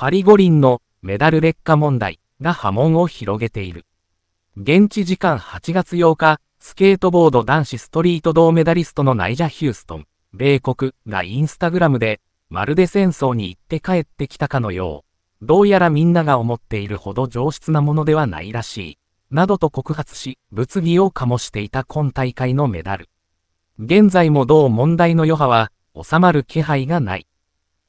パリ五輪のメダル劣化問題が波紋を広げている。現地時間8月8日、スケートボード男子ストリート銅メダリストのナイジャ・ヒューストン、米国がインスタグラムで、まるで戦争に行って帰ってきたかのよう、どうやらみんなが思っているほど上質なものではないらしい、などと告発し、物議を醸していた今大会のメダル。現在も同問題の余波は収まる気配がない。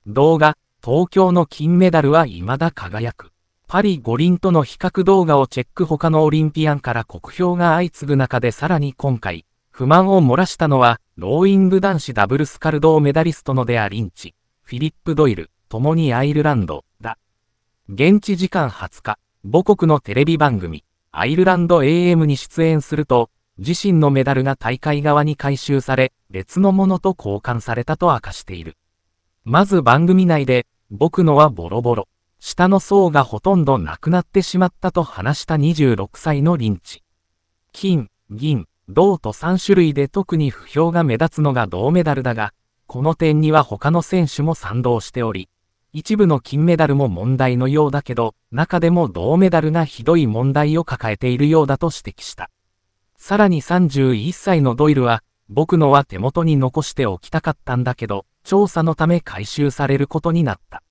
動画、東京の金メダルは未だ輝く。パリ五輪との比較動画をチェック他のオリンピアンから酷評が相次ぐ中でさらに今回、不満を漏らしたのは、ローイング男子ダブルスカルーメダリストのデア・リンチ、フィリップ・ドイル、共にアイルランド、だ。現地時間20日、母国のテレビ番組、アイルランド AM に出演すると、自身のメダルが大会側に回収され、別のものと交換されたと明かしている。まず番組内で、僕のはボロボロ。下の層がほとんどなくなってしまったと話した26歳のリンチ。金、銀、銅と3種類で特に不評が目立つのが銅メダルだが、この点には他の選手も賛同しており、一部の金メダルも問題のようだけど、中でも銅メダルがひどい問題を抱えているようだと指摘した。さらに31歳のドイルは、僕のは手元に残しておきたかったんだけど、調査のため回収されることになった。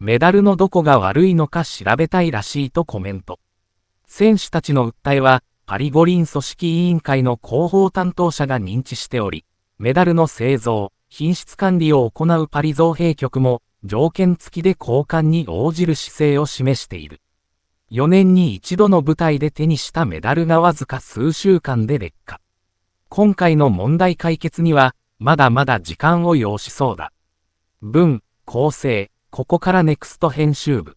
メダルのどこが悪いのか調べたいらしいとコメント。選手たちの訴えは、パリ五輪組織委員会の広報担当者が認知しており、メダルの製造、品質管理を行うパリ造幣局も、条件付きで交換に応じる姿勢を示している。4年に一度の舞台で手にしたメダルがわずか数週間で劣化。今回の問題解決には、まだまだ時間を要しそうだ。文、構成、ここからネクスト編集部。